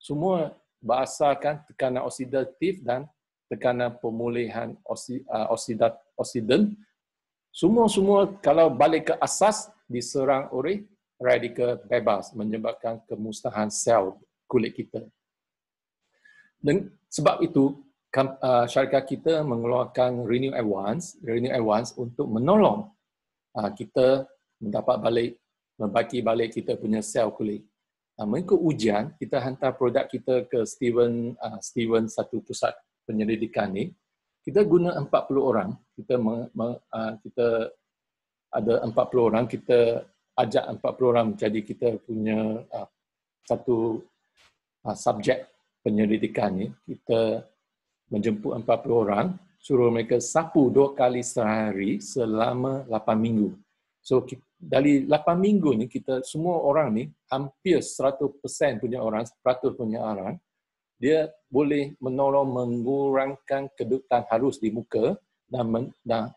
Semua berasalkan tekanan oksidatif dan tekanan pemulihan oksidat oksiden semua-semua kalau balik ke asas diserang oleh radikal bebas menyebabkan kemusnahan sel kulit kita dan sebab itu syarikat kita mengeluarkan renew advance renew advance untuk menolong kita mendapat balik membaiki balik kita punya sel kulit mengikut ujian kita hantar produk kita ke Steven Steven satu pusat penyelidikan ni kita guna 40 orang kita me, me, uh, kita ada 40 orang kita ajak 40 orang jadi kita punya uh, satu uh, subjek penyelidikan ni kita menjemput 40 orang suruh mereka sapu dua kali sehari selama 8 minggu so dari 8 minggu ni kita semua orang ni hampir 100% punya orang 100 punya orang dia boleh menolong mengurangkan kedutan halus di muka dan, men, dan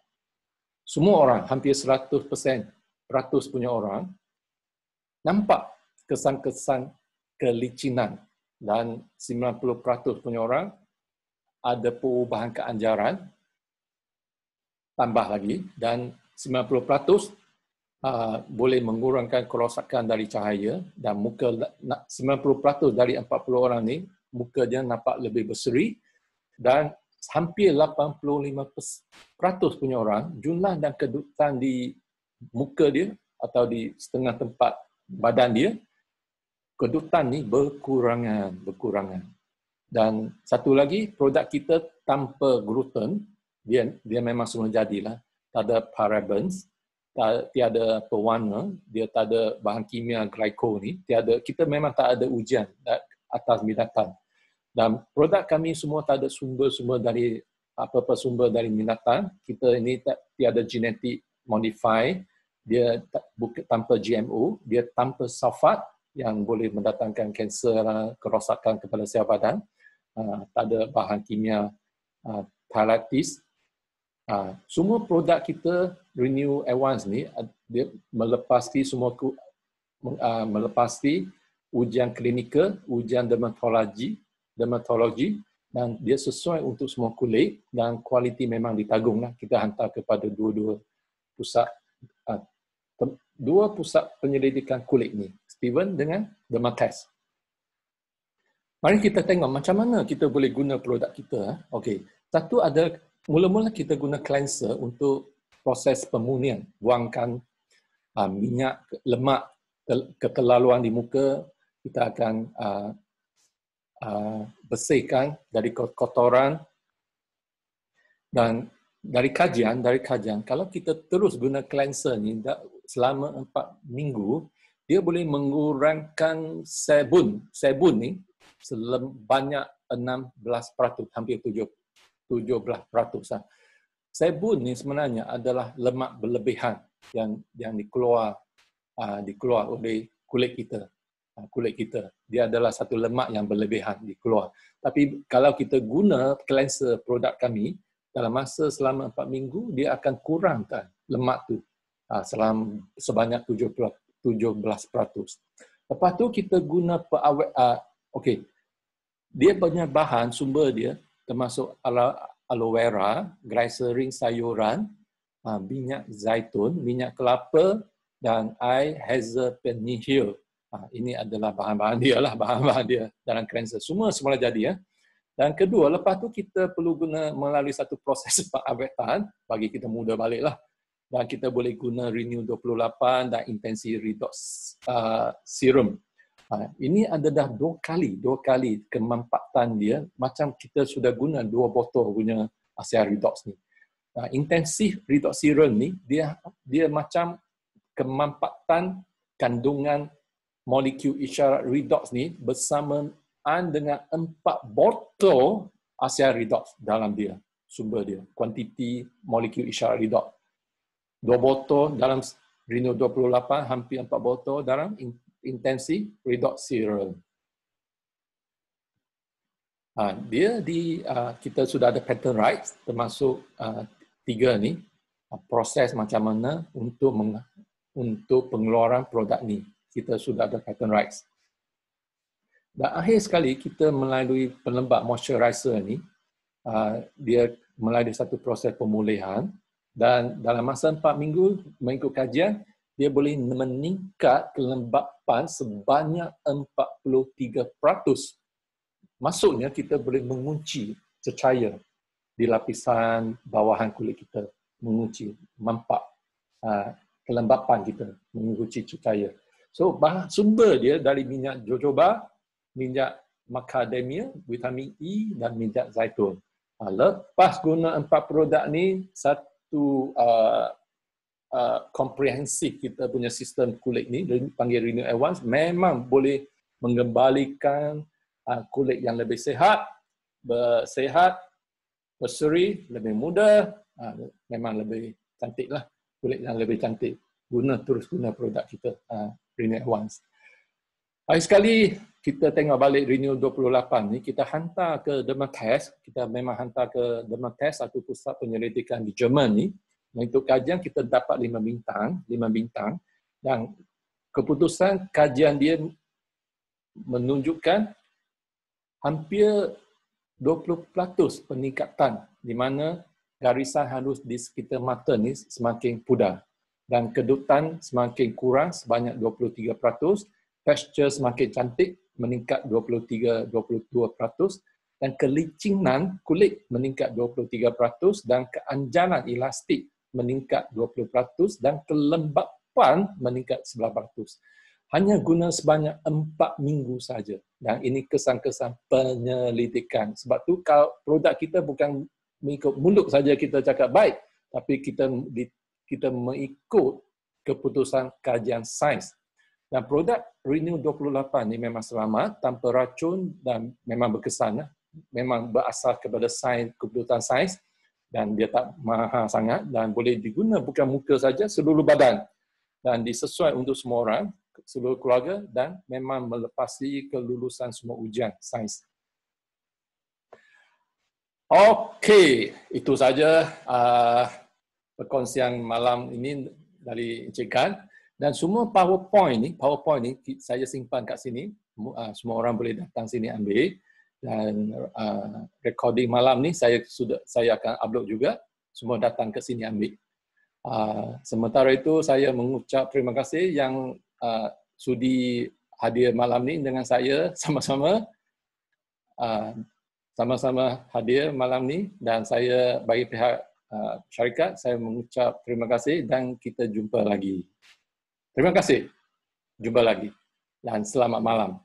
semua orang, hampir 100%, peratus punya orang, nampak kesan-kesan kelicinan dan 90% punya orang ada perubahan keanjaran tambah lagi dan 90% uh, ah, boleh mengurangkan kerosakan dari cahaya dan muka 90% dari 40 orang ni Muka dia nampak lebih berseri dan hampir 85% punya orang jumlah dan kedutan di muka dia atau di setengah tempat badan dia kedutan ni berkurangan berkurangan dan satu lagi produk kita tanpa gluten dia dia memang semua jadilah tak ada parabens tak, tiada pewarna dia tak ada bahan kimia glycol ni tiada kita memang tak ada ujian atas binatang dan produk kami semua tak ada sumber sumber dari apa-apa sumber dari binatang kita ini tak tiada genetik modify dia tak, tanpa GMO dia tanpa sulfat yang boleh mendatangkan kanser kerosakan kepada sel badan uh, tak ada bahan kimia uh, talatis uh, semua produk kita renew once ni dia melepasi semua ku, uh, melepasti ujian klinikal ujian dermatologi dermatologi dan dia sesuai untuk semua kulit dan kualiti memang ditagung lah. Kita hantar kepada dua-dua pusat ah, dua pusat penyelidikan kulit ni, Steven dengan Dermatest. Mari kita tengok macam mana kita boleh guna produk kita. Ah. Okey, satu ada mula-mula kita guna cleanser untuk proses pemulihan, buangkan ah, minyak lemak keterlaluan di muka, kita akan Uh, bersihkan dari kotoran dan dari kajian dari kajian kalau kita terus guna cleanser ni selama empat minggu dia boleh mengurangkan sebun sebun ni sebanyak 16% hampir 7 17% lah. sebun ni sebenarnya adalah lemak berlebihan yang yang dikeluar uh, dikeluar oleh kulit kita Ah, kulit kita. Dia adalah satu lemak yang berlebihan di keluar. Tapi kalau kita guna cleanser produk kami, dalam masa selama 4 minggu, dia akan kurangkan lemak tu ah, selama sebanyak 17%. Lepas tu kita guna perawet, ah, uh, okay. dia punya bahan, sumber dia, termasuk aloe vera, glycerin sayuran, minyak zaitun, minyak kelapa, dan air hazel penihil. Ah, ini adalah bahan-bahan dia lah, bahan-bahan dia dalam cleanser. Semua semula jadi ya. Dan kedua, lepas tu kita perlu guna melalui satu proses pengawetan bagi kita muda balik lah. Dan kita boleh guna Renew 28 dan Intensi Redox uh, Serum. Ha, ini ada dah dua kali, dua kali kemampatan dia macam kita sudah guna dua botol punya Asia Redox ni. Ha, intensif Redox Serum ni dia dia macam kemampatan kandungan molekul isyarat redox ni bersamaan dengan empat botol asia redox dalam dia sumber dia kuantiti molekul isyarat redox dua botol dalam Reno 28 hampir empat botol dalam intensi redox serum. Ha, dia di uh, kita sudah ada pattern rights termasuk uh, tiga ni uh, proses macam mana untuk meng, untuk pengeluaran produk ni kita sudah ada pattern rise. Dan akhir sekali kita melalui penembak moisturizer ni uh, dia melalui satu proses pemulihan dan dalam masa empat minggu mengikut kajian dia boleh meningkat kelembapan sebanyak 43%. Maksudnya kita boleh mengunci cecair di lapisan bawahan kulit kita, mengunci mampak uh, kelembapan kita, mengunci cecair. So bahan sumber dia dari minyak jojoba, minyak macadamia, vitamin E dan minyak zaitun. Ha, lepas guna empat produk ni, satu uh, Uh, kita punya sistem kulit ni panggil Renew Advance memang boleh mengembalikan uh, kulit yang lebih sehat bersehat berseri lebih muda uh, memang lebih cantik lah kulit yang lebih cantik guna terus guna produk kita uh, Renew at once. Hari sekali kita tengok balik Renew 28 ni, kita hantar ke Dermatest, kita memang hantar ke Dermatest, satu pusat penyelidikan di Jerman ni. Untuk kajian kita dapat lima bintang, lima bintang dan keputusan kajian dia menunjukkan hampir 20% peningkatan di mana garisan halus di sekitar mata ni semakin pudar dan kedutan semakin kurang sebanyak 23%, texture semakin cantik meningkat 23-22% dan kelicinan kulit meningkat 23% dan keanjalan elastik meningkat 20% dan kelembapan meningkat 11%. Hanya guna sebanyak empat minggu saja dan ini kesan-kesan penyelidikan. Sebab tu kalau produk kita bukan mengikut mulut saja kita cakap baik tapi kita kita mengikut keputusan kajian sains. Dan produk Renew 28 ni memang selamat, tanpa racun dan memang berkesan. Eh. Memang berasal kepada sains, keputusan sains dan dia tak mahal sangat dan boleh diguna bukan muka saja, seluruh badan. Dan disesuai untuk semua orang, seluruh keluarga dan memang melepasi kelulusan semua ujian sains. Okey, itu saja. Uh, perkongsian malam ini dari Encik Gan. Dan semua PowerPoint ini PowerPoint ini saya simpan kat sini. Ah, semua orang boleh datang sini ambil. Dan uh, recording malam ni saya sudah saya akan upload juga. Semua datang ke sini ambil. Uh, sementara itu saya mengucap terima kasih yang uh, sudi hadir malam ni dengan saya sama-sama. Uh, sama-sama hadir malam ni dan saya bagi pihak Ah, syarikat. Saya mengucap terima kasih dan kita jumpa lagi. Terima kasih. Jumpa lagi. Dan selamat malam.